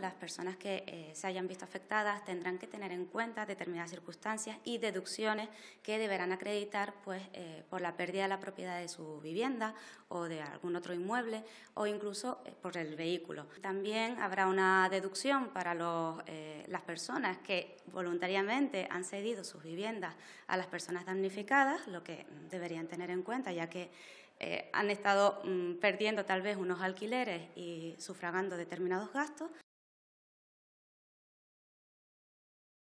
las personas que eh, se hayan visto afectadas tendrán que tener en cuenta determinadas circunstancias y deducciones que deberán acreditar pues, eh, por la pérdida de la propiedad de su vivienda o de algún otro inmueble o incluso eh, por el vehículo. También habrá una deducción para las personas que voluntariamente han cedido sus viviendas a las personas damnificadas, lo que deberían tener en cuenta ya que han estado mm, perdiendo tal vez unos alquileres y sufragando determinados gastos.